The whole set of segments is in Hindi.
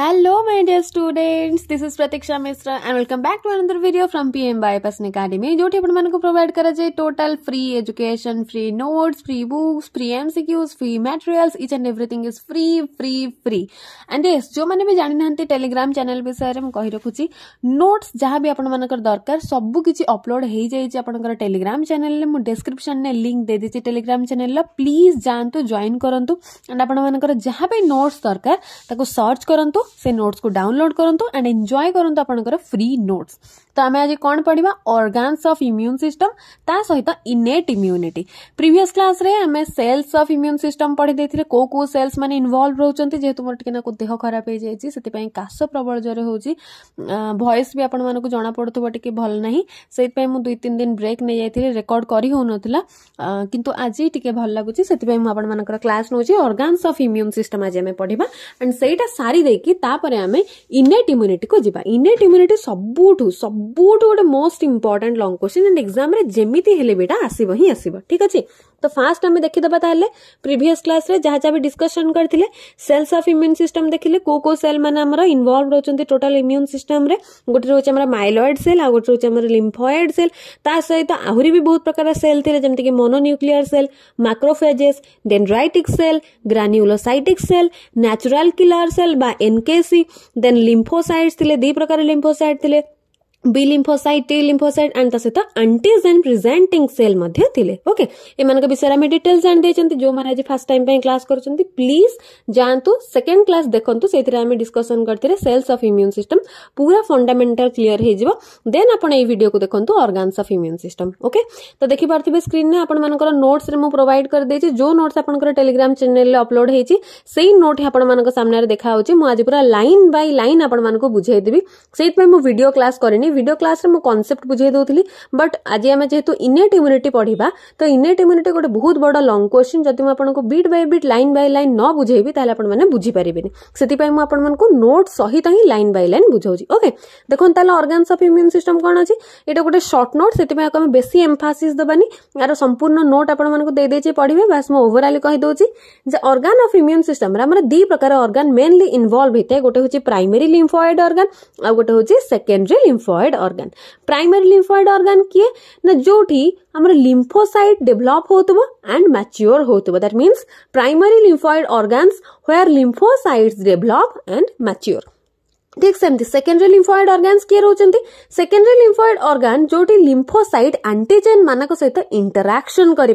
Hello my dear students this is Pratiksha Mishra and welcome back to another video from PM by person academy जो इन मन को प्रोवाइड करा total free education free notes free books free MCQs free materials each and everything is free free free and ये जो मैंने भी जानी ना टेलीग्राम चैनल विषय में कही रखुची नोट्स जहाँ भी आपर दरकार सबकि अपलोड हो जाकर टेलीग्राम चैनल में मुझे डिस्क्रिप्सन में लिंक दे दीजिए Telegram channel please join join करूँ एंड आपर जहाँ भी नोट्स दरकार सर्च करूँ से नोट्स को डाउनलोड करतु एंड एंजय करतु आपंकर फ्री नोट्स तो आम आज कौन पढ़ा अर्गानस अफ इम्यून सिम ता सहित इनेट इम्यूनिटी प्रिवियस क्लास आम सेल्स अफ इम्यून सिटम पढ़ी देते कौ कौ सेल्स मैंने इनवल्व रोचे जेहतु मोर टेना देह खराब हो जाए काश प्रबल जोर हो भयस भी आपको जना पड़ो टे भल ना से दुई तीन दिन ब्रेक नहीं जाती रेकर्ड कर कि आज टी भल लगुच से मुझे क्लास नौ अर्गानस अफ इम्यून सिम आज पढ़ा एंड से सारी देखिए आम इनेट इम्यूनिटी को जी इनेट इम्यूनिटी सबुठ सब ବହୁତ ଗୋଟେ most important long question and ଏକ୍ଜାମରେ ଯେମିତି ହେଲେ ବି ଏଇଟା ଆସିବ ହିଁ ଆସିବ ଠିକ୍ ଅଛି ତ ଫାଷ୍ଟ ଆମେ ଦେଖିଦେବା ତାହେଲେ ପ୍ରିଭିୟସ୍ କ୍ଲାସରେ ଯାହା ଯାହା ବି ଡିସ୍କସନ୍ କରିଥିଲେ ସେଲ୍ସ ଅଫ୍ ଇମ୍ୟୁନ୍ ସିଷ୍ଟମ୍ ଦେଖିଲେ କୋଉ କୋଉ ସେଲ୍ ମାନେ ଆମର ଇନଭଲ୍ଭ ରହୁଛନ୍ତି ଟୋଟାଲ ଇମ୍ୟୁନ୍ ସିଷ୍ଟମ୍ରେ ଗୋଟେ ରହୁଛି ଆମର ମାଇଲଏଡ୍ ସେଲ୍ ଆଉ ଗୋଟେ ରହୁଛି ଆମର ଲିମ୍ଫଏଡ୍ ସେଲ୍ ତା ସହିତ ଆହୁରି ବି ବହୁତ ପ୍ରକାର ସେଲ୍ ଥିଲେ ଯେମିତିକି mononuclear cell macrophages dendritic cell granulocytic cell natural killer cell ବା ଏନ୍କେସି ଦେନ୍ ଲିମ୍ଫୋସାଇଟ୍ସ ଥିଲେ ଦୁଇ ପ୍ରକାର ଲିମ୍ଫୋସାଇଟ୍ ଥିଲେ B lymphocyte T lymphocyte and तहत एंटीजन प्रेजेंटिंग सेल थिले ओके एम विषय आम डिटेल्स जानी जो माने आज फर्स्ट टाइम पे क्लास कर प्लीज जानतु सेकंड क्लास देखंतु से आम डिस्कशन करते सेल्स ऑफ इम्यून सिस्टम पूरा फंडामेंटल क्लियर हे हो देन ए वीडियो को देखंतु organs of immune system okay तो देखि पारथिबे स्क्रीन ने में मानकर नोट्स रे मु मुझे प्रोभाइड करदे जो नोट्स आप टेलीग्राम चैनल ले अपलोड सेही नोट हे सामने रे देखा मु आज पूरा लाइन बाय लाइन बुझाई देबी आपको पे मु वीडियो क्लास करनी भिडियो क्लास में कनसेप्ट बुझे दूसरी बट आज आम जेहतु इनेट इम्यूनिटी पढ़ा तो इनेट इम्यूनिटी गोटे बहुत बड़ लंग क्वेश्चन जब आपको bit by bit line by line न बुझे तेल आपने बुझीपारे से आपको नोट सहित ही लाइन बै लाइन बुझाऊँ ओके देखते अर्गानस अफ इम्यून सिटम कौन अच्छी यहाँ गोटे सर्ट नोट से बेस एमफासीस देवानी यार संपूर्ण नोट आपको आपदे पढ़े बास मुझे ओवराल कहीदे अर्गान अफ इम्यून सिटम दी प्रकार अर्गान मेनली इनवल्व होता है गोटे हूँ प्राइमेरी लिम्फोएड अर्गान आउ गए हूँ secondary lymphoid lymphoid organ primary lymphoid organ किए ना जोठी हमारे लिम्फोसाइट डेवलप होते हुए एंड मैच्योर होते हुए that means primary lymphoid organs where lymphocytes develop and mature ठीक सेमती सेकेंडरी लिम्फोएड अर्गानस किए रोच्च सेकेंडरी लिम्फोएड अर्गान जो लिम्फोसाइट आंटीजेन मान सहित इंटराक्शन करें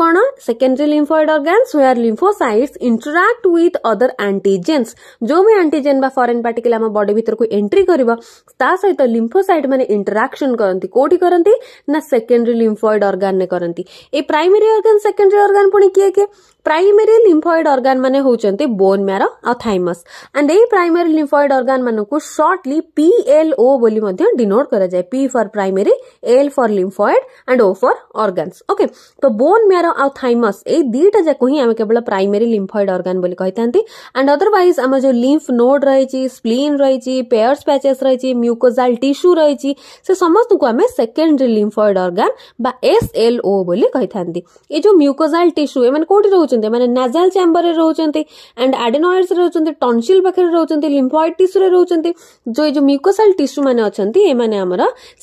कौन secondary lymphoid organs where lymphocyte with other antigens जो भी आंटीजेन फरेन पार्टिकल आम बडी भितर को एंट्री कर सहित लिम्फोसाइट मैंने इंटराक्शन करती कौटी करती ना सेकेंडरी लिम्फोएड अर्गान ने करती ए प्राइमेरी अर्गान सेकेंडरी अर्गान पुणी किए किए प्राइमेरी लिम्फोएड अर्गान मैंने बोन म्यार आ थमस एंड ए प्राइमेरी लिम्फोएड लिम्फयड अर्गान मान सर्टली पीएलओ बोली डिनोट करा P for primary L for lymphoid and O for organ okay तो बोन मेयर आउ थमस ये दुटा जाक हिंसा केवल primary lymphoid organ and otherwise आम जो लिम्फ नोड रही स्प्लीन रही पेयर्स पैचेस रही म्यूकोजाल टीस्यू रही से समस्त को आम सेकेंडरी लिम्फयड अर्गान एसएलओ बोली ये जो म्यूकोजाल टीस्यू मैंने कौटी रोचे मैंने नाजाल चेम्बर रोचे एंड आडेनोएड्स रोचे टनसिल पाखे रोचे लिम्फयड ହ୍ୱାଇଟ୍ ଟିସୁରେ ରହୁଛନ୍ତି ଯେଉଁ ଏଇ ଯେଉଁ ମ୍ୟୁକୋସାଲ୍ ଟିସୁ ମାନେ ଅଛନ୍ତି ଏମାନେ ଆମର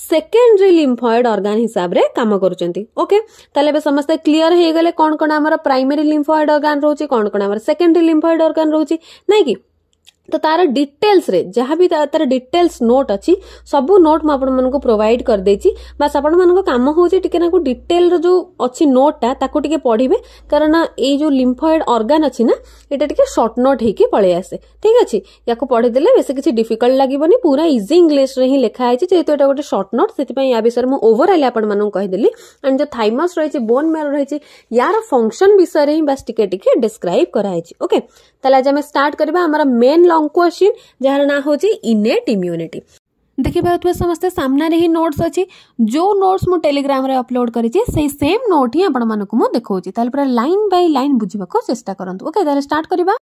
ସେକେଣ୍ଡାରୀ ଲିମ୍ଫଏଡ୍ ଅର୍ଗାନ ହିସାବରେ କାମ କରୁଛନ୍ତି ଓକେ ତାହେଲେ ଏବେ ସମସ୍ତେ କ୍ଲିଅର ହେଇଗଲେ କ'ଣ କ'ଣ ଆମର ପ୍ରାଇମେରୀ ଲିମ୍ଫଏଡ୍ ଅର୍ଗାନ ରହୁଛି କ'ଣ କ'ଣ ଆମର ସେକେଣ୍ଡାରୀ ଲିମ୍ଫଏଡ୍ ଅର୍ଗାନ ରହୁଛି ନାଇଁ କି तो तार डिटेल्स रे जहाँ भी तार डिटेल्स नोट अच्छी सब नोट मुझे प्रोवाइड कर देची बस आपण हो डिटेल जो अच्छी नोट ताको पढ़े कारण ये जो लिम्फोएड अर्गान अच्छी ना यहाँ टे सर्ट नोट हो पलि आसे ठीक अच्छे या पढ़ीदे बेस किसी डिफिकल्ट लगे पूरा इजी इंग्लीश्रे ही लिखाई जेहतु ये गोटे सर्ट नोट से या विषय में ओवरअल आपदी एंड जो थमस रही बोन मेर रही यार फंक्शन विषय डिस्क्राइब कराई ओके आज स्टार्ट करवा मेन अंकु अच्छी जार ना हूँ इनेट इम्यूनिटी देखि पाथ्वे समस्ते सामने ही नोट्स अच्छी जो नोट्स मुझे टेलीग्राम अपलोड करी सही सेम नोट ही आपको मुझे देखा पूरा लाइन बै लाइन बुझाक चेस्टा करके स्टार्ट करवा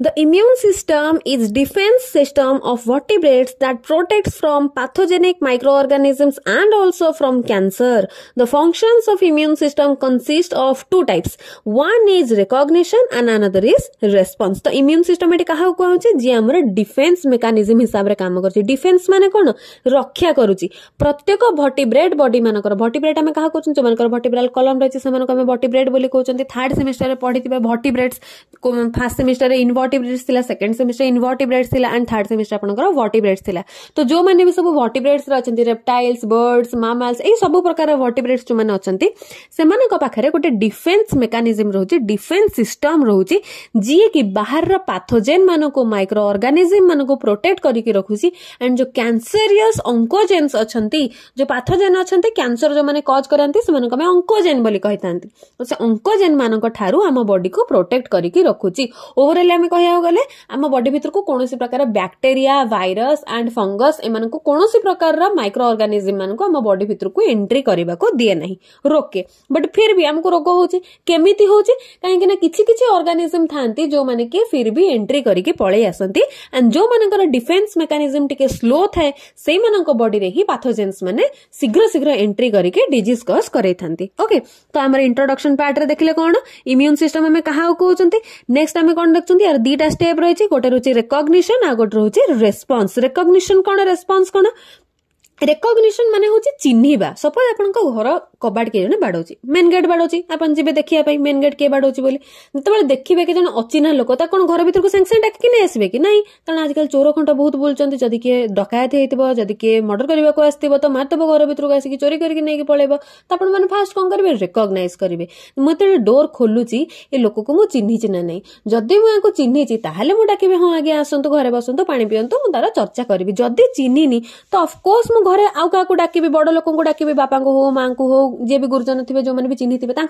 The immune system is defense system of vertebrates that protects from pathogenic microorganisms and also from cancer. The functions of immune system consist of two types. One is recognition and another is response. The immune system is কাহাକୁ defense mechanism. Defense means mechanism ହିସାବରେ କାମ କରୁଛି ଡିଫେନ୍ସ ମାନେ କ'ଣ ରକ୍ଷା କରୁଛି ପ୍ରତ୍ୟେକ ଭର୍ଟିବ୍ରେଡ୍ ବଡି ମାନଙ୍କର ଭର୍ଟିବ୍ରେଡ୍ ଆମେ କାହା କହୁଛନ୍ତି ଯେଉଁମାନଙ୍କର ଭର୍ଟିବ୍ରାଲ୍ କଲମ୍ ରହିଛି ସେମାନଙ୍କୁ ଆମେ ଭର୍ଟିବ୍ରେଡ୍ ବୋଲି କହୁଛନ୍ତି ଥାର୍ଡ ସେମିଷ୍ଟାରରେ ପଢ଼ିଥିବେ vertebrates थी सेकेंड सेमिस्टर इनवर्टिब्रेट्स थी एंड थर्ड सेमिस्टर आपनकर वर्टिब्रेट्स थी तो जो मैंने भी सब वर्टिब्रेट्स रे रेप्टाइल्स बर्ड्स मामल्स ये सब प्रकार वर्टिब्रेट्स जो मैंने अछंती गोटे डिफेन्स मेकानिजम रहउची डिफेन्स सिस्टम रहउची जिए कि बाहर पाथोजेन पैथोजेन मानको माइक्रो ऑर्गेनिजम मानको प्रोटेक्ट करिके रखुसी एंड जो कैंसरियस अंकोजेन्स अच्छा जो पाथोजेन अच्छा कैंसर जो मैंने कज करंती अंकोजेन में ऑन्कोजेन अंकोजेन कहितांती तो से ऑन्कोजेन को प्रोटेक्ट करिके रखुची ओवरऑल हम कह गडी भितर को कौन वायरस एंड फंगस एम को कौन प्रकार माइक्रो अर्गानिजम मान को बडी भितर को एंट्री करने को दिए ना रोके बट फिर भी आमको रोग हूँ केमी हूँ कहीं किसी किसी था जो मैंने कि फिर भी एंट्री करके पलि जो मानक डिफेन्स मेकानिजम टी स्लो थाए से बडी में ही पाथोजेन्स मैंने शीघ्र शीघ्र एंट्री करके डीज कस कर ओके तो आम इंट्रोडक्शन पार्ट देखने कौन इम्यून सिस्टम क्या कहते नेक्स्ट आम कौन देखते দুইটা স্টেপ রয়েছে গোটে রয়েছে রেকগনিশন আর গোটে রয়েছে রেসপন্স রেকগনিশন কোণ রেসপন্স কোণ ରେକଗ୍ନିସନ୍ ମାନେ ହେଉଛି ଚିହ୍ନିବା ସପୋଜ୍ ଆପଣଙ୍କ ଘର କବାଟ କିଏ ଜଣେ ବାଡ଼ଉଛି ମେନ୍ ଗେଟ୍ ବାଡ଼ଉଛି ଆପଣ ଯିବେ ଦେଖିବା ପାଇଁ ମେନ୍ ଗେଟ୍ କିଏ ବାଡ଼ଉଛି ବୋଲି ଯେତେବେଳେ ଦେଖିବେ କି ଜଣେ ଅଚିହ୍ନା ଲୋକ ତା କ'ଣ ଘର ଭିତରକୁ ସାଙ୍ଗେ ସାଙ୍ଗେ ଡାକିକି ନେଇ ଆସିବେ କି ନାହିଁ କାରଣ ଆଜିକାଲି ଚୋର ଖଣ୍ଟ ବହୁତ ବୁଲୁଛନ୍ତି ଯଦି କିଏ ଡକାୟତ ହେଇଥିବ ଯଦି କିଏ ମର୍ଡର କରିବାକୁ ଆସିଥିବ ତ ମାରିଦେବ ଘର ଭିତରକୁ ଆସିକି ଚୋରି କରିକି ନେଇକି ପଳେଇବ ତ ଆପଣମାନେ ଫାଷ୍ଟ କ'ଣ କରିବେ ରେକଗ୍ନାଇଜ୍ କରିବେ ମୁଁ ଯେତେବେଳେ ଡୋର୍ ଖୋଲୁଛି ଏ ଲୋକକୁ ମୁଁ ଚିହ୍ନିଛି ନା ନାହିଁ ଯଦି ମୁଁ ୟାଙ୍କୁ ଚିହ୍ନିଛି ତାହେଲେ ମୁଁ ଡାକିବି ହଁ ଆଜ୍ଞା ଆସନ୍ତୁ ଘରେ ବସନ୍ତୁ ପାଣି ପିଅନ୍ତୁ ମୁଁ ତାର ଚର୍ଚ୍ଚା କରିବି ଯଦି ଚିହ୍ନିନି ତ ଅଫ୍କୋର୍ସ ମୁଁ घर आउ क्या डाक बड़ लोक डाक बापा को हूँ माँ को हूँ जे भी गुरुजन थे जो मैंने भी चिन्ह थे डाक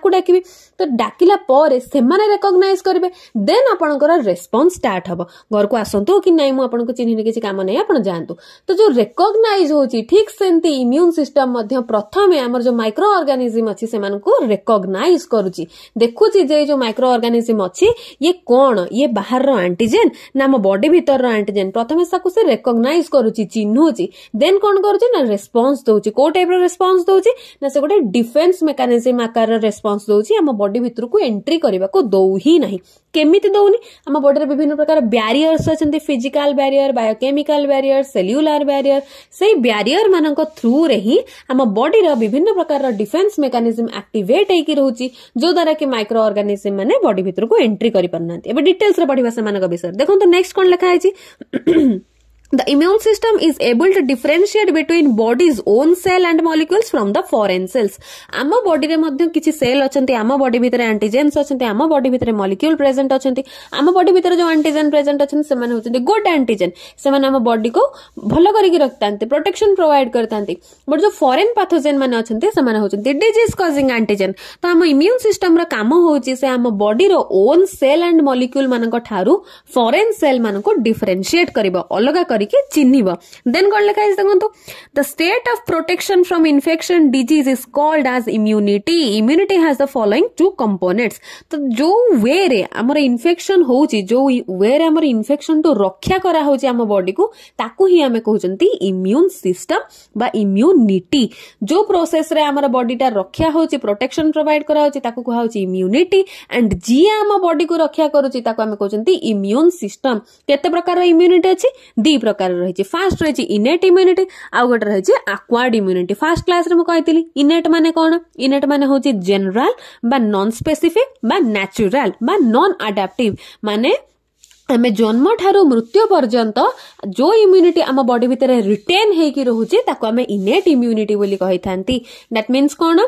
तो डाकिला रेकग्नज करेंगे देन आपर रेस्पन्स स्टार्ट हम घर को आसतु कि नाई मुझे चिन्हने किसी कम नहीं जातु तो जो रेकग्नज हो ठीक से इम्यून सिस्टम प्रथम जो माइक्रो अर्गानिजम अच्छी से रेकग्नज कर देखुचे जो माइक्रो अर्गानिजम अच्छी ये कौन ये बाहर रंटीजेन ना मो बडी भितर रंटीजेन प्रथम से रेकग्नज कर चिन्हुची देन कौन कर ଦଉଛି ନା ରେସ୍ପନ୍ସ ଦଉଛି କୋଉ ଟାଇପ୍ର ରେସ୍ପନ୍ସ ଦଉଛି ନା ସେ ଗୋଟେ ଡିଫେନ୍ସ ମେକାନିଜିମ୍ ଆକାରର ରେସ୍ପନ୍ସ ଦଉଛି ଆମ ବଡି ଭିତରକୁ ଏଣ୍ଟ୍ରି କରିବାକୁ ଦଉ ହିଁ ନାହିଁ କେମିତି ଦଉନି ଆମ ବଡିରେ ବିଭିନ୍ନ ପ୍ରକାର ବ୍ୟାରିୟର୍ସ ଅଛନ୍ତି physical barrier biochemical barrier cellular barrier ସେଇ ବ୍ୟାରିୟର ମାନଙ୍କ ଥ୍ରୁରେ ହିଁ ଆମ ବଡିର ବିଭିନ୍ନ ପ୍ରକାରର ଡିଫେନ୍ସ ମେକାନିଜିମ୍ ଆକ୍ଟିଭେଟ୍ ହେଇକି ରହୁଛି ଯୋଦ୍ୱାରା କି ମାଇକ୍ରୋ ଅର୍ଗାନିଜିମ୍ ମାନେ ବଡି ଭିତରକୁ ଏଣ୍ଟ୍ରି କରିପାରୁନାହାନ୍ତି ଏବେ ଡିଟେଲ୍ସରେ ପଢିବା ସେମାନଙ୍କ ବିଷୟରେ ଦେଖନ୍ତୁ ନେକ୍ସଟ କ'ଣ ଲେଖା ହେଇଛି The immune system is able to differentiate between body's own cell and molecules from the foreign cells. ଆମ ବଡିରେ ମଧ୍ୟ କିଛି ସେଲ୍ ଅଛନ୍ତି ଆମ ବଡି ଭିତରେ ଆଣ୍ଟିଜେନ୍ସ ଅଛନ୍ତି ଆମ ବଡି ଭିତରେ ମଲିକ୍ୟୁଲ ପ୍ରେଜେଣ୍ଟ ଅଛନ୍ତି ଆମ ବଡି ଭିତରେ ଯେଉଁ ଆଣ୍ଟିଜେନ୍ ପ୍ରେଜେଣ୍ଟ ଅଛନ୍ତି ସେମାନେ ହେଉଛନ୍ତି ଗୁଡ୍ ଆଣ୍ଟିଜେନ୍ ସେମାନେ ଆମ ବଡିକୁ ଭଲ କରିକି ରଖିଥାନ୍ତି ପ୍ରୋଟେକ୍ସନ ପ୍ରୋଭାଇଡ୍ କରିଥାନ୍ତି ବଟ୍ ଯେଉଁ ଫରେନ୍ ପାଥୋଜେନ୍ ମାନେ ଅଛନ୍ତି ସେମାନେ ହେଉଛନ୍ତି ଡିଜିଜ୍ କଜିଂ ଆଣ୍ଟିଜେନ୍ ତ ଆମ ଇମ୍ୟୁନ୍ ସିଷ୍ଟମର କାମ ହେଉଛି ସେ ଆମ ବଡିର ଓନ୍ ସେଲ୍ ଆଣ୍ଡ ମଲିକ୍ୟୁଲ ମାନଙ୍କ ଠାରୁ ଫରେନ୍ ସେଲ୍ ମାନଙ୍କୁ ଡିଫରେନ୍ସିଏଟ୍ କରିବ ଅଲଗା କରିକି ଚିହ୍ନିବ ଦେନ୍ କ'ଣ ଲେଖା ହେଇଛି ଦେଖନ୍ତୁ the state of protection from infection disease is called as immunity immunity has the following two components ତ ଯୋଉ ୱେରେ ଆମର ଇନଫେକ୍ସନ୍ ହେଉଛି ଯୋଉ ୱେରେ ଆମର ଇନଫେକ୍ସନ୍ଠୁ ରକ୍ଷା କରାହେଉଛି ଆମ ବଡିକୁ ତାକୁ ହିଁ ଆମେ କହୁଛନ୍ତି ଇମ୍ୟୁନ୍ ସିଷ୍ଟମ୍ ବା ଇମ୍ୟୁନିଟି ଯୋଉ ପ୍ରୋସେସ୍ରେ ଆମର ବଡିଟା ରକ୍ଷା ହେଉଛି ପ୍ରୋଟେକ୍ସନ୍ ପ୍ରୋଭାଇଡ୍ କରାହେଉଛି ତାକୁ କୁହାହେଉଛି ଇମ୍ୟୁନିଟି ଆଣ୍ଡ ଯିଏ ଆମ ବଡିକୁ ରକ୍ଷା କରୁଛି ତାକୁ ଆମେ କହୁଛନ୍ତି ଇମ୍ୟୁନ୍ ସିଷ୍ଟମ୍ କେତେ ପ୍ରକାର ଇମ୍ୟୁନିଟି ଅଛି ଦି প্রকার রয়েছে ফার্স্ট রয়েছে ইনেট ইম্যুনিটি আউ গোটে রয়েছে আক্ওয়ার্ড ইম্যুনিটি ফার্স্ট ক্লাসে মু কইতিলি ইনেট মানে কোন ইনেট মানে হচ্ছে জেনারেল বা নন স্পেসিফিক বা ন্যাচুরাল বা নন আডাপ্টিভ মানে ଆମେ ଜନ୍ମଠାରୁ ମୃତ୍ୟୁ ପର୍ଯ୍ୟନ୍ତ ଯେଉଁ ଇମ୍ୟୁନିଟି ଆମ ବଡି ଭିତରେ ରିଟେନ୍ ହେଇକି ରହୁଛି ତାକୁ ଆମେ ଇନେଟ୍ ଇମ୍ୟୁନିଟି ବୋଲି କହିଥାନ୍ତି ଦ୍ୟାଟ୍ ମିନ୍ସ କ'ଣ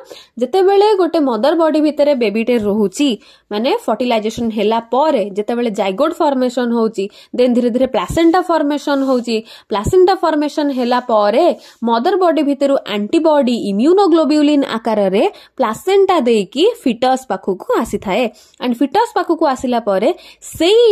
ଯେତେବେଳେ ଗୋଟେ ମଦର ବଡି ଭିତରେ ବେବିଟେ ରହୁଛି ମାନେ ଫର୍ଟିଲାଇଜେସନ୍ ହେଲା ପରେ ଯେତେବେଳେ ଜାଇଗୋଡ଼୍ ଫର୍ମେସନ୍ ହେଉଛି ଦେନ୍ ଧୀରେ ଧୀରେ ପ୍ଲାସେଣ୍ଟା ଫର୍ମେସନ୍ ହେଉଛି ପ୍ଲାସେଣ୍ଟା ଫର୍ମେସନ୍ ହେଲା ପରେ ମଦର ବଡି ଭିତରୁ ଆଣ୍ଟିବଡି ଇମ୍ୟୁନୋଗ୍ଲୋବ୍ୟୁଲିନ୍ ଆକାରରେ ପ୍ଲାସେଣ୍ଟା ଦେଇକି ଫିଟସ୍ ପାଖକୁ ଆସିଥାଏ ଆଣ୍ଡ ଫିଟସ୍ ପାଖକୁ ଆସିଲା ପରେ ସେଇ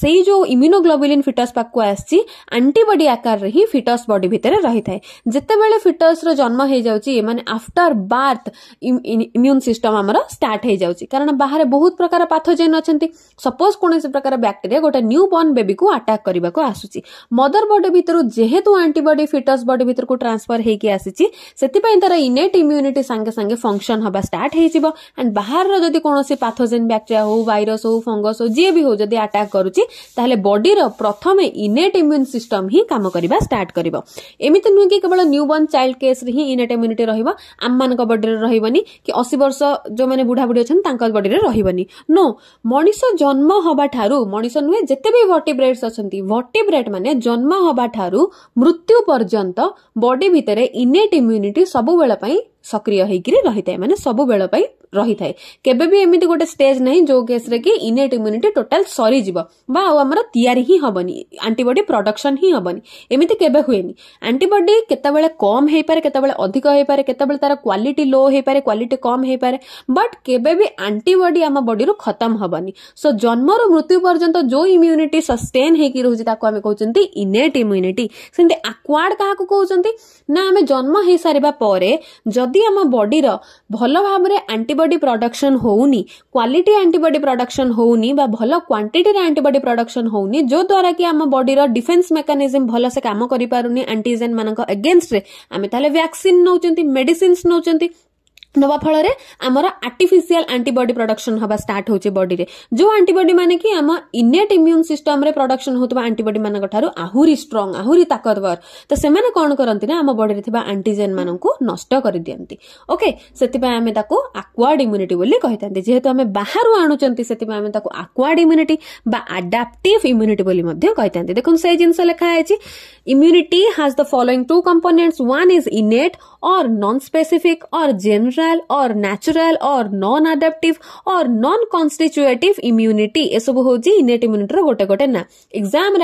ସେଇ ଯୋଉ ଇମ୍ୟୁନୋଗ୍ଲୋବୁଲିନ୍ ଫିଟସ୍ ପାଖକୁ ଆସିଛି ଆଣ୍ଟିବଡି ଆକାରରେ ହିଁ ଫିଟସ୍ ବଡି ଭିତରେ ରହିଥାଏ ଯେତେବେଳେ ଫିଟସ୍ର ଜନ୍ମ ହେଇଯାଉଛି ଏମାନେ ଆଫ୍ଟର ବାର୍ଥ ଇମ୍ୟୁନ୍ ସିଷ୍ଟମ୍ ଆମର ଷ୍ଟାର୍ଟ ହେଇଯାଉଛି କାରଣ ବାହାରେ ବହୁତ ପ୍ରକାର ପାଥୋଜେନ୍ ଅଛନ୍ତି ସପୋଜ୍ କୌଣସି ପ୍ରକାର ବ୍ୟାକ୍ଟେରିଆ ଗୋଟେ ନ୍ୟୁ ବର୍ଣ୍ଣ ବେବିକୁ ଆଟାକ୍ କରିବାକୁ ଆସୁଛି ମଦର ବଡି ଭିତରୁ ଯେହେତୁ ଆଣ୍ଟିବଡି ଫିଟସ୍ ବଡି ଭିତରକୁ ଟ୍ରାନ୍ସଫର ହେଇକି ଆସିଛି ସେଥିପାଇଁ ତାର ଇନେଟ୍ ଇମ୍ୟୁନିଟି ସାଙ୍ଗେ ସାଙ୍ଗେ ଫଙ୍କସନ ହେବା ଷ୍ଟାର୍ଟ ହେଇଯିବ ଆଣ୍ଡ ବାହାରର ଯଦି କୌଣସି ପାଥୋଜେନ୍ ବ୍ୟାକ୍ଟେରିଆ ହଉ ଭାଇରସ୍ ହଉ ଫଙ୍ଗସ୍ ହଉ ଯିଏ ବି ହଉ ଯଦି ଆଟାକ୍ କରୁଛି ଅଛି ତାହେଲେ ବଡିର ପ୍ରଥମେ ଇନେଟ୍ ଇମ୍ୟୁନ୍ ସିଷ୍ଟମ୍ ହିଁ କାମ କରିବା ଷ୍ଟାର୍ଟ କରିବ ଏମିତି ନୁହେଁ କି କେବଳ ନ୍ୟୁ ବର୍ଣ୍ଣ ଚାଇଲ୍ଡ କେସ୍ରେ ହିଁ ଇନେଟ୍ ଇମ୍ୟୁନିଟି ରହିବ ଆମମାନଙ୍କ ବଡିରେ ରହିବନି କି ଅଶୀ ବର୍ଷ ଯେଉଁମାନେ ବୁଢ଼ାବୁଢ଼ୀ ଅଛନ୍ତି ତାଙ୍କ ବଡିରେ ରହିବନି ନୋ ମଣିଷ ଜନ୍ମ ହେବା ଠାରୁ ମଣିଷ ନୁହେଁ ଯେତେ ବି ଭର୍ଟିବ୍ରେଟ୍ସ ଅଛନ୍ତି ଭର୍ଟିବ୍ରେଟ୍ ମାନେ ଜନ୍ମ ହେବା ଠାରୁ ମୃତ୍ୟୁ ପର୍ଯ୍ୟନ୍ତ ବଡି ଭିତରେ ଇନେଟ୍ ଇମ୍ୟୁନିଟି ସବୁବେଳ ପାଇଁ सक्रिय होकर रही था मानते सब बेल रही था एम गोटे स्टेज ना जो केस इनेट इम्यूनिटी टोटाल सरीज वमर या हेनी आंटीबडी प्रडक्शन ही हेनी एम के आंटीबडी केतबाला कम हो पाए केत अधिक तार क्वाटी लो हो पाए क्वाटी कम हो पाए बट के आंटीबडी आम बडी खत्म हेनी सो जन्म मृत्यु पर्यटन जो इम्यूनिटी सस्टेन होने इम्यूनिटी से आकुआड क्या कहते ना आम जन्म हो सारे जदि जदि आम बडी भल भाव आंटीबडी प्रडक्शन हो क्वाटी आंटीबडी प्रडक्शन हो भल क्वांटीटर आंटीबडी प्रडक्शन हो जो द्वारा कि आम बडी डिफेन्स मेकानिजम भल से कम कर आंटीजेन आम वैक्सीन नौ मेडिसीन नौ ନବା ଫଳରେ ଆମର ଆର୍ଟିଫିସିଆଲ ଆଣ୍ଟିବଡି ପ୍ରଡକ୍ସନ ହେବା ଷ୍ଟାର୍ଟ ହେଉଛି ବଡିରେ ଯେଉଁ ଆଣ୍ଟିବଡି ମାନେ କି ଆମ ଇନେଟ୍ ଇମ୍ୟୁନ୍ ସିଷ୍ଟମରେ ପ୍ରଡକ୍ସନ ହେଉଥିବା ଆଣ୍ଟିବଡି ମାନଙ୍କ ଠାରୁ ଆହୁରି ଷ୍ଟ୍ରଙ୍ଗ ଆହୁରି ତାକତବର ତ ସେମାନେ କ'ଣ କରନ୍ତି ନା ଆମ ବଡିରେ ଥିବା ଆଣ୍ଟିଜେନ୍ ମାନଙ୍କୁ ନଷ୍ଟ କରିଦିଅନ୍ତି ଓକେ ସେଥିପାଇଁ ଆମେ ତାକୁ ଆକ୍ୱାର୍ଡ ଇମ୍ୟୁନିଟି ବୋଲି କହିଥାନ୍ତି ଯେହେତୁ ଆମେ ବାହାରୁ ଆଣୁଛନ୍ତି ସେଥିପାଇଁ ଆମେ ତାକୁ ଆକ୍ୱାର୍ଡ ଇମ୍ୟୁନିଟି ବା ଆଡାପ୍ଟିଭ୍ ଇମ୍ୟୁନିଟି ବୋଲି ମଧ୍ୟ କହିଥାନ୍ତି ଦେଖନ୍ତୁ ସେଇ ଜିନିଷ ଲେଖା ହେଇଛି immunity has the following two components one is innate or non specific or general natural और नेचुरल और नॉन अडाप्टिव और नॉन कॉन्स्टिट्यूटिव इम्यूनिटी ये सब हो इनेट इम्यूनिटी गोटे गोटे ना exam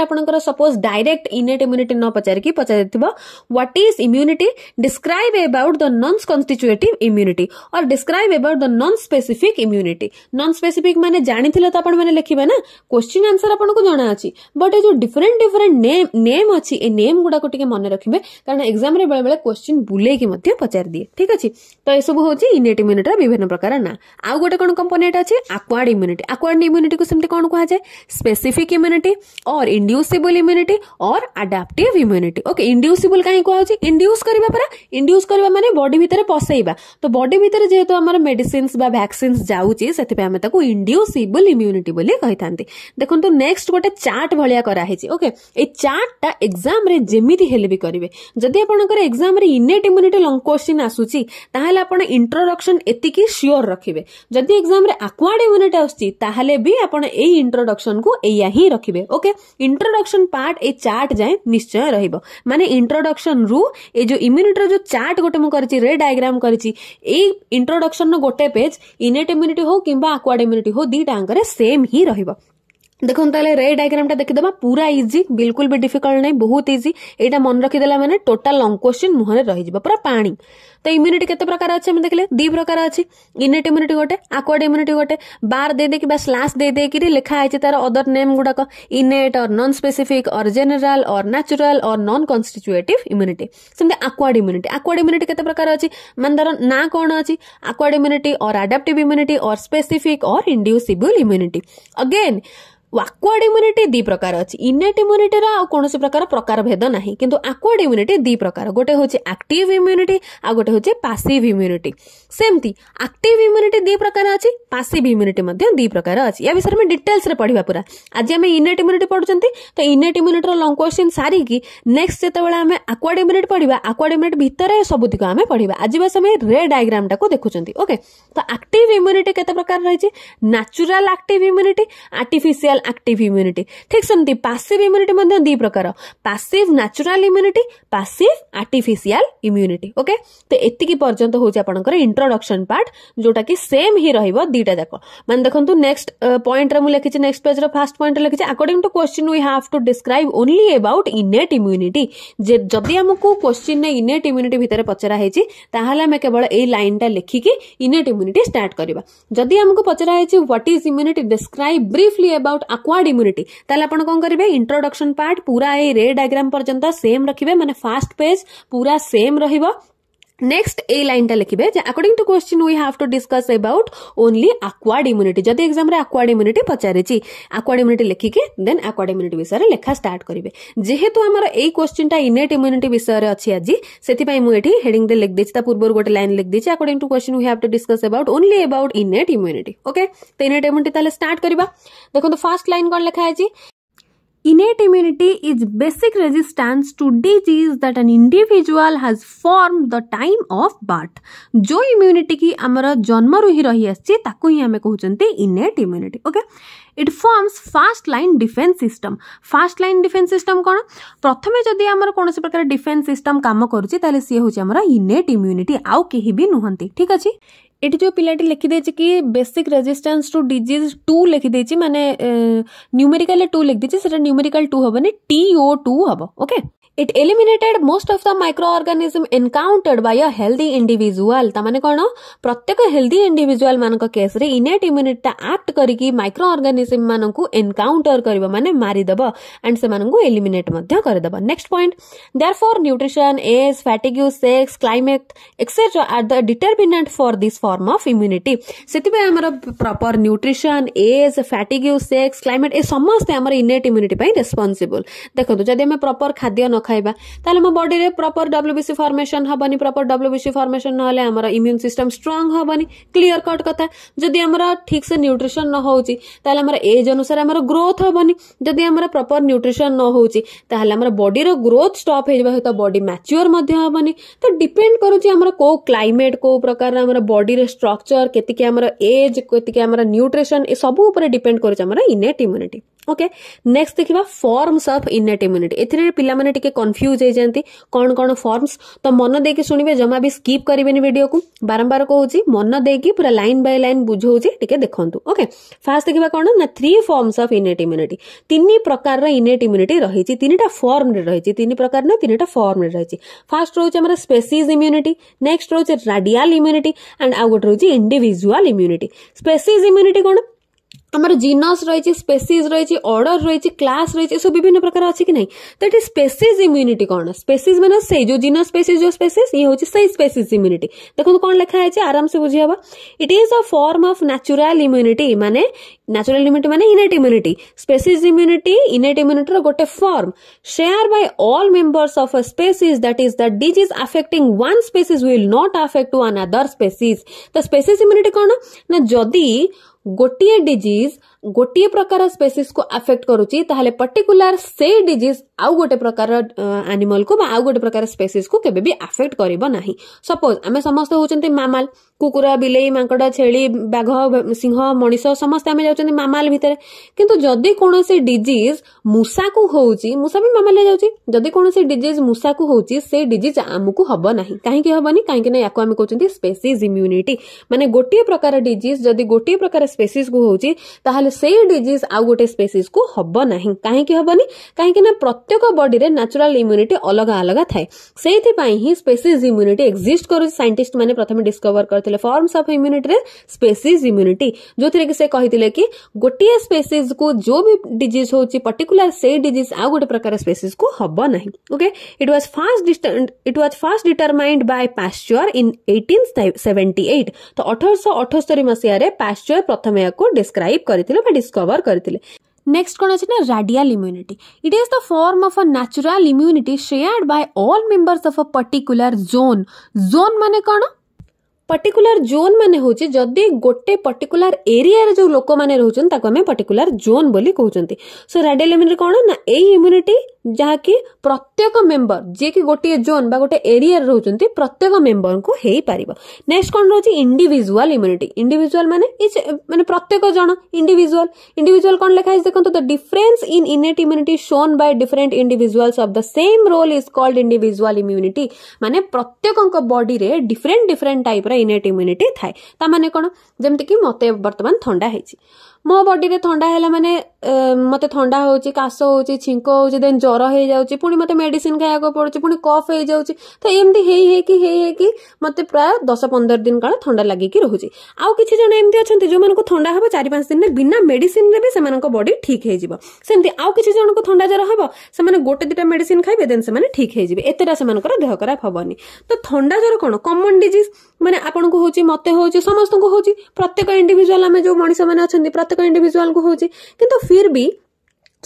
suppose direct innate immunity न पचार की पचार what is immunity describe about the non constitutive immunity और describe about the non specific immunity non specific माने जानि थिले त आपन माने लिखिबे ना क्वेश्चन आंसर आपन को जणा आछि बट जो different different name name name गुडा मन रखे कारण एग्जाम बेले बेले क्वेश्चन बुले की पचार दिए ठीक अछि त ए सब हूँ इनेट इम्यूनिटर विभिन्न प्रकार ना आउ गोटे कौन कंपोनेंट अच्छे आकुआर्ड इम्यूनिट आकुआर्ड इम्यूनिट को सेमती कौन कहुए स्पेसीफिक इम्यूनिट और इंड्यूसबल इम्यूनिट और आडाप्ट इम्यूनिट ओके इंड्यूसबल कहीं कहुच इंड्यूस करवा पा इंड्यूस करवा मानते बडी भितर पसईवा तो बडी भितर जेहतु आम मेडिसीन भैक्सीन जाऊँगी इंड्यूसबल इम्यूनिट कही था देखो नेक्स्ट गोटे चार्ट भाया कराई ओके ये चार्टा एक्जाम जमी हेल्ली करेंगे जदि आप exam innate immunity long question आसूसी ইন্ট্রোডকশন এতিকি সিওর রখিবে যদি এক্সামে আকুয়াড ইউনিট আসছি তাহলে বি আপনার এই ইন্ট্রোডকশন কু এইয়া হি রখিবে ওকে ইন্ট্রোডকশন পার্ট এই চার্ট যায় নিশ্চয় রহব মানে ইন্ট্রোডকশন রু এই যে ইমিউনিটির যে চার্ট গোটে মু করেছি রে ডায়াগ্রাম করেছি এই ইন্ট্রোডকশন গোটে পেজ ইনেট ইমিউনিটি হো কিংবা আকুয়াড ইমিউনিটি হো দুইটাঙ্করে সেম হি রহব देखो रे डायग्राम टा देखीद पूरा इजी बिल्कुल भी डिफिकल्ट नहीं बहुत इजी एटा मन रखीदे मैंने टोटा लंग क्वेश्चन मुहर रही पूरा पा तो इम्युनिटी के प्रकार अच्छे देख ले दी प्रकार अच्छी इनेट इम्यूनिट गोटे आकोड इम्यूनिट गोटे बार दे देखिए स्लाश दे देखिए लिखाई तार अदर नेम गुड़ाक इनेट और नन स्पेसीफिक और जेनेल और न्याचुराल और नन कन्स्टिट्युएट इम्यूनिट से आकोड इम्यूनिट आकोड इम्युनिटी के प्रकार अच्छी मैंने तरह ना कौन अच्छी आकोड इम्यूनिट और आडाप्ट इम्यूनिट और स्पेसीफिक और inducible immunity again acquired immunity ଦୁଇ ପ୍ରକାର ଅଛି ଇନେଟ୍ ଇମ୍ୟୁନିଟିର ଆଉ କୌଣସି ପ୍ରକାର ପ୍ରକାର ଭେଦ ନାହିଁ କିନ୍ତୁ ଆକ୍ୱାର୍ଡ ଇମ୍ୟୁନିଟି ଦୁଇ ପ୍ରକାର ଗୋଟେ ହେଉଛି ଆକ୍ଟିଭ୍ ଇମ୍ୟୁନିଟି ଆଉ ଗୋଟେ ହେଉଛି ପାସିଭ୍ ଇମ୍ୟୁନିଟି ସେମିତି ଆକ୍ଟିଭ୍ ଇମ୍ୟୁନିଟି ଦୁଇ ପ୍ରକାର ଅଛି ପାସିଭ୍ ଇମ୍ୟୁନିଟି ମଧ୍ୟ ଦୁଇ ପ୍ରକାର ଅଛି ୟା ବିଷୟରେ ଆମେ ଡିଟେଲ୍ସରେ ପଢ଼ିବା ପୁରା ଆଜି ଆମେ ଇନେଟ୍ ଇମ୍ୟୁନିଟି ପଢ଼ୁଛନ୍ତି ତ ଇନେଟ୍ ଇମ୍ୟୁନିଟିର ଲଙ୍ଗ କ୍ୱେଶ୍ଚିନ୍ ସାରିକି ନେକ୍ସଟ ଯେତେବେଳେ ଆମେ ଆକ୍ୱାର୍ଡ ଇମ୍ୟୁନିଟି ପଢ଼ିବା ଆକ୍ୱାର୍ଡ ଇମ୍ୟୁନିଟି ଭିତରେ ସବୁତିକ ଆମେ ପଢ଼ିବା ଆଜି ବାସ ଆମେ ରେ ଡାଇଗ୍ରାମଟାକୁ ଦେଖୁଛନ୍ତି ଓକେ ତ ଆକ୍ଟିଭ୍ ଇମ୍ୟୁନିଟି କେତେ ପ୍ରକାର ରହିଛି natural active immunity artificial natural active immunity ଠିକ୍ ସେମିତି ପାସିଭ୍ ଇମ୍ୟୁନିଟି ମଧ୍ୟ ଦୁଇ ପ୍ରକାର passive natural immunity passive artificial immunity okay ତ ଏତିକି ପର୍ଯ୍ୟନ୍ତ ହେଉଛି ଆପଣଙ୍କର ଇଣ୍ଟ୍ରୋଡକ୍ସନ୍ ପାର୍ଟ ଯେଉଁଟାକି ସେମ୍ ହିଁ ରହିବ ଦୁଇଟା ଯାକ ମାନେ ଦେଖନ୍ତୁ ନେକ୍ସଟ ପଏଣ୍ଟରେ ମୁଁ ଲେଖିଛି ନେକ୍ସଟ ପେଜ୍ର ଫାର୍ଷ୍ଟ ପଏଣ୍ଟରେ ଲେଖିଛି according to question we have to describe only about innate immunity ଯଦି ଆମକୁ କ୍ୱେଶ୍ଚିନ୍ରେ ଇନେଟ୍ ଇମ୍ୟୁନିଟି ଭିତରେ ପଚରା ହେଇଛି ତାହେଲେ ଆମେ କେବଳ ଏଇ ଲାଇନ୍ଟା ଲେଖିକି ଇନେଟ୍ ଇମ୍ୟୁନିଟି ଷ୍ଟାର୍ଟ କରିବା ଯଦି ଆମକୁ ପଚରା ହେଇଛି what is immunity describe briefly about acquired immunity ତାହେଲେ ଆପଣ କ'ଣ କରିବେ ଇଣ୍ଟ୍ରୋଡକ୍ସନ୍ ପାର୍ଟ ପୁରା ଏଇ ରେ ଡାଇଗ୍ରାମ ପର୍ଯ୍ୟନ୍ତ ସେମ୍ ରଖିବେ ମାନେ ଫାଷ୍ଟ ପେଜ୍ ପୁରା ସେମ୍ ରହିବ নেক্সট এই লাইনটা লিখবে যে according to question we have to discuss about only acquired immunity ଯଦି ଏକ୍ଜାମ୍ରେ ଆକ୍ୱାର୍ଡ ଇମ୍ୟୁନିଟି ପଚାରିଛି ଆକ୍ୱାର୍ଡ ଇମ୍ୟୁନିଟି ଲେଖିକି ଦେନ୍ ଆକ୍ୱାର୍ଡ ଇମ୍ୟୁନିଟି ବିଷୟରେ ଲେଖା ଷ୍ଟାର୍ଟ କରିବେ ଯେହେତୁ ଆମର ଏଇ କୋଶ୍ଚିନ୍ଟା ଇନେଟ୍ ଇମ୍ୟୁନିଟି ବିଷୟରେ ଅଛି ଆଜି ସେଥିପାଇଁ ମୁଁ ଏଠି ହେଡିଂରେ ଲେଖିଦେଇଛି ତା ପୂର୍ବରୁ ଗୋଟେ ଲାଇନ୍ ଲେଖିଦେଇଛି according to question we have to discuss about only about innate immunity okay ତ ଇନେଟ୍ ଇମ୍ୟୁନିଟି ତାହେଲେ ଷ୍ଟାର୍ଟ କରିବା ଦେଖନ୍ତୁ ଫାର୍ଷ୍ଟ ଲାଇନ୍ କ'ଣ ଲେଖା ହେଇଛି Innate immunity is basic resistance to disease that an individual has formed the time of birth. जो immunity की ଆମର ଜନ୍ମରୁ ହିଁ ରହିଆସିଛି ତାକୁ ହିଁ ଆମେ କହୁଛନ୍ତି innate immunity. Okay? It forms first line defence system first line defence system কোণ প্রথমে যদি আমার কোণী প্রকার ডিফেন্স সিস্টম কাম করছে তাহলে সি হচ্ছে আমার ইনেট ইম্যুনিটি আউ কেহি বি নুহতি ঠিক আছে ये जो पिलाटे लिखिदे कि basic resistance to disease to लिखिदे मैंने न्यूमेरिकाल टू लिखिदे न्यूमेरिकाल टू हमने टीओ टू हम okay it eliminated most of the microorganism encountered by a healthy individual ताने कौन प्रत्येक हेल्दी इंडिविजुअल मान केस इनेट इम्यूनिट आक्ट करके माइक्रो अर्गानिजम मान को एनकाउंटर कर मानते मारिदेव एंड से एलिमिनेट करदेव next point there for nutrition age fatigue sex climate etcetera are the determinant for this form of immunity से proper nutrition age fatigue sex climate ए समस्त इनेट इम्यूनिट रेस्पनसबल देखो जदि प्रपर खाद्य न ଖାଇବା ତାହେଲେ ମୋ ବଡିରେ ପ୍ରପର ଡବ୍ଲ୍ୟୁବିସି ଫର୍ମେସନ୍ ହେବନି ପ୍ରପର ଡବ୍ଲ୍ୟୁବିସି ଫର୍ମେସନ୍ ନହେଲେ ଆମର ଇମ୍ୟୁନ୍ ସିଷ୍ଟମ୍ ଷ୍ଟ୍ରଙ୍ଗ ହେବନି କ୍ଲିଅର କଟ୍ କଥା ଯଦି ଆମର ଠିକ୍ ସେ ନ୍ୟୁଟ୍ରିସନ୍ ନ ହେଉଛି ତାହେଲେ ଆମର ଏଜ୍ ଅନୁସାରେ ଆମର ଗ୍ରୋଥ୍ ହେବନି ଯଦି ଆମର ପ୍ରପର ନ୍ୟୁଟ୍ରିସନ୍ ନ ହେଉଛି ତାହେଲେ ଆମର ବଡିର ଗ୍ରୋଥ୍ ଷ୍ଟପ୍ ହେଇଯିବା ସହିତ ବଡି ମ୍ୟାଚ୍ୟୁର ମଧ୍ୟ ହେବନି ତ ଡିପେଣ୍ଡ କରୁଛି ଆମର କେଉଁ କ୍ଲାଇମେଟ୍ କେଉଁ ପ୍ରକାରର ଆମର ବଡିର ଷ୍ଟ୍ରକ୍ଚର କେତିକି ଆମର ଏଜ୍ କେତିକି ଆମର ନ୍ୟୁଟ୍ରିସନ୍ ଏସବୁ ଉପରେ ଡିପେଣ୍ଡ କରୁଛି ଆମର ଇନେଟ୍ ଇମ୍ୟୁନିଟି ओके नेक्स्ट देखा फर्मस अफ इनेट इम्यूनिटी ए पाने के कन्फ्यूज होती कौन कौन फर्मस तो मन दे कि शुणे जमा भी स्कीप करेंगे भिडियो को बारंबार कौन मन दे कि पूरा लाइन बै लाइन बुझे देखते ओके फास्ट देखा कौन ना three forms of innate immunity तीन प्रकार इनेट इम्यूनिट रही फर्म रही तीन प्रकार तीन टाइम फर्म रही फास्ट रोज स्पेसीज इम्यूनिट नेक्स्ट रोज राडियाल इम्यूनिट एंड आउ गोटे रोज इंडिजुआल इम्यूनिट स्पेसीज इम्यूनिट कौन आमर जिनस रही स्पेसीज रही अर्डर रही क्लास रही सब विभिन्न प्रकार अच्छे कि नहीं तो स्पेसीज इम्यूनिट कौन स्पेसीज मैंने से जो जिनस स्पेसीज जो स्पेसीज ये हूँ से स्पेसीज इम्यूनिटी देखो कौन लिखा है आराम से बुझे it is a form of natural immunity मैंने न्याचुराल इम्यूनिट मैंने innate immunity species immunity innate immunity गोटे form shared by all members of a species that is the disease is affecting one species will not affect one other species तो स्पेसीज इम्यूनिटी कौन ना जदि ଗୋଟିଏ ଡିଜିଜ୍ गोटे प्रकार स्पेसीस को अफेक्ट कर पर्टिकुलर से डिजिज आउ गोटे प्रकार आनिमल अं, को आउ गोटे प्रकार स्पेसीस को केबे भी अफेक्ट करना सपोज आम समस्त होती मामाल कुकुर बिलई माकड़ छेली बाघ सिंह मनीष समस्त आम जाऊँ मामाल भितर कि कौन से डिजिज मूषा को होची मूषा भी मामाल जाऊँगी कौन से डिजिज मूषा को होची से डिजिज आमको हम ना कहीं हमी कहीं या कहते स्पेसीज इम्यूनिटी मानते गोटे प्रकार डिजिज जदि गोटे प्रकार स्पेसीस को होची से डीज आउ गोटे स्पेसीज को हम ना कहीं हेनी कहीं प्रत्येक बडी में न्याचुराल इम्यूनिटी अलग अलग थाए से ही स्पेसीज इम्यूनिटी एक्जिस्ट कर सैंटिस्ट मैंने प्रथम डिस्कभर करते forms of immunity species immunity जो थे से कही कि गोटे स्पेसीज को जो भी डीज हो पर्टिकुला से डीज आउ गोटे प्रकार स्पेसीज को हम ना okay it was first it was first determined by Pasteur in eighteen seventy तो अठरश अठस्तरी मसीह पाश्चर प्रथम डिस्क्राइब करते ବା ଡିସ୍କଭର କରିଥିଲେ Next one is radial immunity. It is the form of a natural immunity shared by all members of a particular zone. Zone माने कौन पर्टिकुलर जोन मान हूँ जदि गोटे पर्टिकुलर एरिया जो लोक मैंने रोचान पर्टिकुलर जोन बोली कहते सो राडियल इम्यूनिटी कौन ना यही इम्यूनिटी जहाँकि प्रत्येक मेम्बर जी कि गोटे जोन गोटे एरिया रोचान प्रत्येक मेम्बर को हो पार नेक्स्ट कौन रोचे इंडिजुआल इम्यूनिटी इंडिजुआल मान मैंने प्रत्येक जन इंडिजुआल इंडिजुआल कौन लिखाई देखो the difference in innate immunity shown by different individuals of the same role is called individual immunity मानने प्रत्येक body different different type innate immunity ଥାଏ ତା ମାନେ କ'ଣ ଯେମିତିକି ମୋତେ ବର୍ତ୍ତମାନ ଥଣ୍ଡା ହେଇଛି ମୋ ବଡିରେ ଥଣ୍ଡା ହେଲା ମାନେ ମୋତେ ଥଣ୍ଡା ହେଉଛି କାଶ ହେଉଛି ଛିଙ୍କ ହେଉଛି ଦେନ୍ ଜ୍ୱର ହେଇଯାଉଛି ପୁଣି ମୋତେ ମେଡିସିନ ଖାଇବାକୁ ପଡ଼ୁଛି ପୁଣି କଫ୍ ହେଇଯାଉଛି ତ ଏମିତି ହେଇ ହେଇକି ହେଇ ହେଇକି ମୋତେ ପ୍ରାୟ ଦଶ ପନ୍ଦର ଦିନ କାଳ ଥଣ୍ଡା ଲାଗିକି ରହୁଛି ଆଉ କିଛି ଜଣ ଏମିତି ଅଛନ୍ତି ଯେଉଁମାନଙ୍କୁ ଥଣ୍ଡା ହେବ ଚାରି ପାଞ୍ଚ ଦିନରେ ବିନା ମେଡିସିନରେ ବି ସେମାନଙ୍କ ବଡି ଠିକ୍ ହେଇଯିବ ସେମିତି ଆଉ କିଛି ଜଣଙ୍କୁ ଥଣ୍ଡା ଜ୍ୱର ହେବ ସେମାନେ ଗୋଟେ ଦୁଇଟା ମେଡିସିନ ଖାଇବେ ଦେନ୍ ସେମାନେ ଠିକ୍ ହେଇଯିବେ ଏତେଟା ସେମାନଙ୍କର ଦେହ ଖରାପ ହେବନି ତ ଥଣ୍ଡା ଜ୍ୱର କ'ଣ କମନ୍ ଡିଜିଜ୍ ମାନେ ଆପଣଙ୍କୁ ହେଉଛି ମୋତେ ହେଉଛି ସମସ୍ତଙ୍କୁ ହେଉଛି ପ୍ରତ୍ୟେକ ଇଣ୍ଡିଭିଜୁଆଲ ଆମେ ଯେଉଁ ମଣିଷମାନେ ଅଛନ୍ତି ପ୍ରତ୍ୟେକ ଇଣ୍ଡିଭିଜୁଆଲକୁ ହେଉଛି କିନ୍ତୁ ଫିର୍ ବି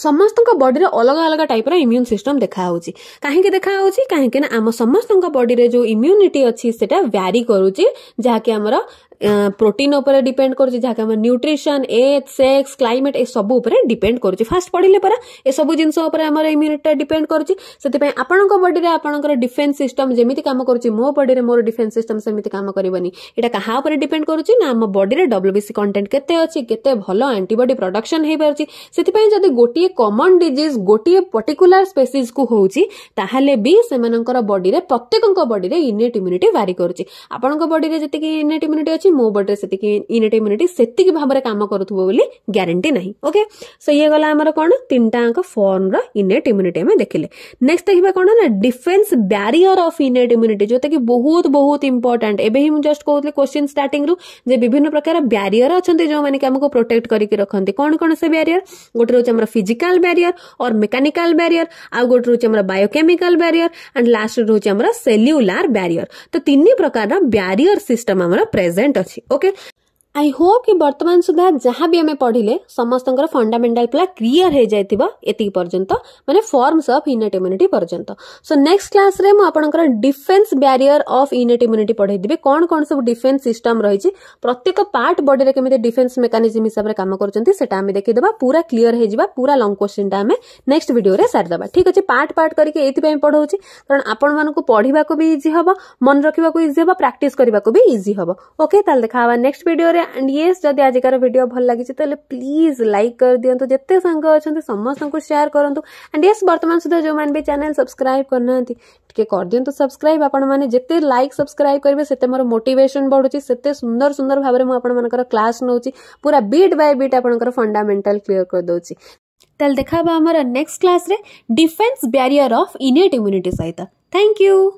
ସମସ୍ତଙ୍କ ବଡିରେ ଅଲଗା ଅଲଗା ଟାଇପ୍ର ଇମ୍ୟୁନ୍ ସିଷ୍ଟମ୍ ଦେଖାହେଉଛି କାହିଁକି ଦେଖାହେଉଛି କାହିଁକି ନା ଆମ ସମସ୍ତଙ୍କ ବଡିରେ ଯେଉଁ ଇମ୍ୟୁନିଟି ଅଛି ସେଟା ଭ୍ୟାରି କରୁଛି ଯାହାକି ଆମର ପ୍ରୋଟିନ୍ ଉପରେ ଡିପେଣ୍ଡ କରୁଛି ଯାହାକି ଆମେ ନ୍ୟୁଟ୍ରିସନ୍ ଏଜ୍ ସେକ୍ସ କ୍ଲାଇମେଟ୍ ଏସବୁ ଉପରେ ଡିପେଣ୍ଡ କରୁଛି ଫାଷ୍ଟ ପଢ଼ିଲେ ପରା ଏସବୁ ଜିନିଷ ଉପରେ ଆମର ଇମ୍ୟୁନିଟିଟା ଡିପେଣ୍ଡ କରୁଛି ସେଥିପାଇଁ ଆପଣଙ୍କ ବଡିରେ ଆପଣଙ୍କର ଡିଫେନ୍ସ ସିଷ୍ଟମ୍ ଯେମିତି କାମ କରୁଛି ମୋ ବଡିରେ ମୋର ଡିଫେନ୍ସ ସିଷ୍ଟମ୍ ସେମିତି କାମ କରିବନି ଏଇଟା କାହା ଉପରେ ଡିପେଣ୍ଡ କରୁଛି ନା ଆମ ବଡିରେ ଡବ୍ଲ୍ୟୁବିସି କଣ୍ଟେଣ୍ଟ କେତେ ଅଛି କେତେ ଭଲ ଆଣ୍ଟିବଡି ପ୍ରଡକ୍ସନ୍ ହେଇପାରୁଛି ସେଥିପାଇଁ ଯଦି ଗୋଟିଏ କମନ୍ ଡିଜିଜ୍ ଗୋଟିଏ ପର୍ଟିକୁଲାର ସ୍ପେସିସ୍କୁ ହେଉଛି ତାହେଲେ ବି ସେମାନଙ୍କର ବଡିରେ ପ୍ରତ୍ୟେକଙ୍କ ବଡିରେ ଇନେଟ୍ ଇମ୍ୟୁନିଟି ଭାରି କରୁଛି ଆପଣଙ୍କ ବଡିରେ ଯେତିକି ଇନେଟ୍ ଇମ୍ୟୁନିଟି ଅଛି मो से इनटे मिनट से भाव में कम कर ग्यारंटी ना ओके सो ये गला कौन तीन टाक फर्म रेट इम्यूनिटी देखे नेक्स्ट देखा कौन ना defence barrier of innate immunity जो बहुत बहुत इंपोर्टाट एवं ही जस्ट कहते क्वेश्चन स्टार्ट स्टार्टिंग विभिन्न प्रकार बारिअर अच्छा जो मैंने कि प्रोटेक्ट कर रखते कौन कौन से बारिअर गोटे रोच फिजिकाल बारिअर और मेकानिकाल बारिअर आउ गोटे रोच बायोकेमिकाल बारिअर एंड लास्ट रोच सेल्युलार बारिअर तो तीन प्रकार बारिअर सिस्टम प्रेजेट আছে ওকে आई होप कि बर्तमान सुधा जहाँ भी आम पढ़ले समस्त फंडामेटाल प्ला क्लीयर हो जाती पर्यत मैंने फर्मस अफ इनेट इम्यूनिट पर्यत सो नेक्ट क्लास में defence barrier of innate immunity पढ़ेदेवे कौन कौन सब डिफेन्स सिस्टम रही प्रत्येक पार्ट बडी के डिफेन्स मेकानिजम हिसाब से कम करा देखेद पूरा क्लीयर होगा पूरा long question time next video सारीदे ठीक अच्छे पार्ट पार्ट करके पढ़ाऊँ कारण आपण मन को पढ़ाक भी इजी हम मन रखा इजी हम प्राक्ट करने को भी इजी हम ओके देखा नेक्स्ट भिडियो एंड ये जदि आज भिड भल लगी तो प्लीज लाइक कर दिंतु जिते सांग अच्छा समस्त को सेयार करूँ एंड ये बर्तमान सुधा जो मैंने भी चैनल सब्सक्राइब करना टे कर दिंतु सब्सक्राइब आपते लाइक सब्सक्राइब करेंगे से मोर मोटेसन बढ़ुच्चे सुंदर सुंदर भाव में क्लास नौ पूरा बीट बाय बिट आप फंडामेटाल क्लीयर कर तेल देखा हमारा नेक्स्ट क्लास रे डिफेंस बारियर ऑफ इनेट सहित थैंक यू